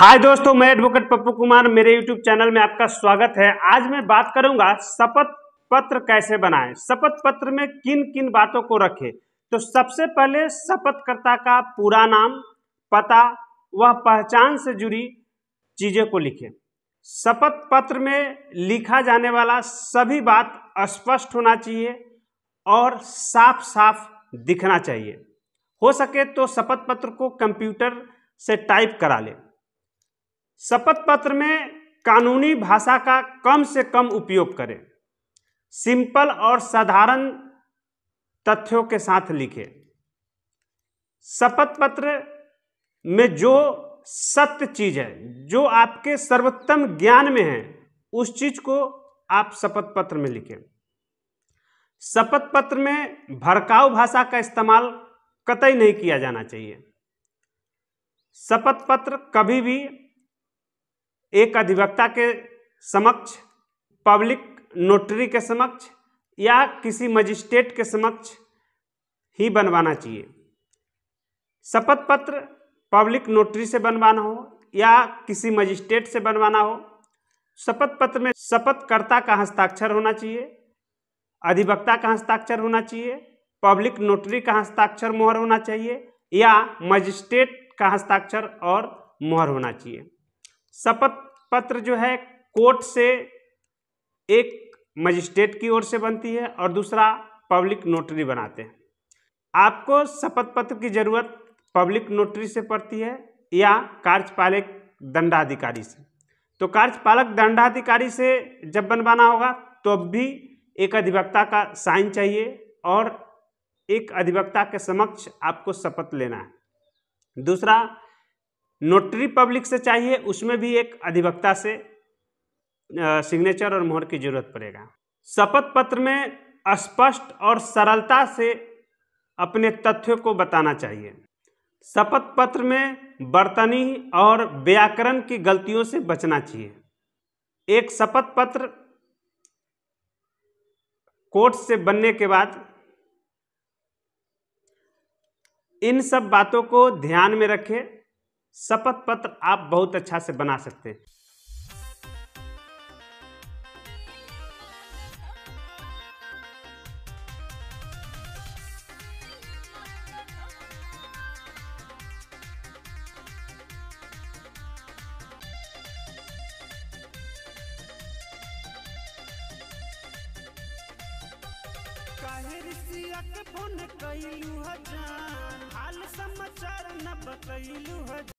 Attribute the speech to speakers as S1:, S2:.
S1: हाय दोस्तों मैं एडवोकेट पप्पू कुमार मेरे यूट्यूब चैनल में आपका स्वागत है आज मैं बात करूंगा शपथ पत्र कैसे बनाएं शपथ पत्र में किन किन बातों को रखें तो सबसे पहले शपथकर्ता का पूरा नाम पता वह पहचान से जुड़ी चीज़ों को लिखें शपथ पत्र में लिखा जाने वाला सभी बात स्पष्ट होना चाहिए और साफ साफ दिखना चाहिए हो सके तो शपथ पत्र को कंप्यूटर से टाइप करा लें शपथ पत्र में कानूनी भाषा का कम से कम उपयोग करें सिंपल और साधारण तथ्यों के साथ लिखें शपथ पत्र में जो सत्य चीज है जो आपके सर्वोत्तम ज्ञान में है उस चीज को आप शपथ पत्र में लिखें शपथ पत्र में भड़काऊ भाषा का इस्तेमाल कतई नहीं किया जाना चाहिए शपथ पत्र कभी भी एक अधिवक्ता के समक्ष पब्लिक नोटरी के समक्ष या किसी मजिस्ट्रेट के समक्ष ही बनवाना चाहिए शपथ पत्र पब्लिक नोटरी से बनवाना हो या किसी मजिस्ट्रेट से बनवाना हो शपथ पत्र में शपथकर्ता का हस्ताक्षर होना चाहिए अधिवक्ता का हस्ताक्षर होना चाहिए पब्लिक नोटरी का हस्ताक्षर मोहर होना चाहिए या मजिस्ट्रेट का हस्ताक्षर और मोहर होना चाहिए शपथ पत्र जो है कोर्ट से एक मजिस्ट्रेट की ओर से बनती है और दूसरा पब्लिक नोटरी बनाते हैं आपको शपथ पत्र की जरूरत पब्लिक नोटरी से पड़ती है या कार्यपालक दंडाधिकारी से तो कार्यपालक दंडाधिकारी से जब बनवाना होगा तो अब भी एक अधिवक्ता का साइन चाहिए और एक अधिवक्ता के समक्ष आपको शपथ लेना है दूसरा नोटरी पब्लिक से चाहिए उसमें भी एक अधिवक्ता से सिग्नेचर और मोहर की जरूरत पड़ेगा शपथ पत्र में स्पष्ट और सरलता से अपने तथ्यों को बताना चाहिए शपथ पत्र में बर्तनी और व्याकरण की गलतियों से बचना चाहिए एक शपथ पत्र कोर्ट से बनने के बाद इन सब बातों को ध्यान में रखें शपथ पत्र आप बहुत अच्छा से बना सकते हैं कैलू हाल समाचार न बतैलू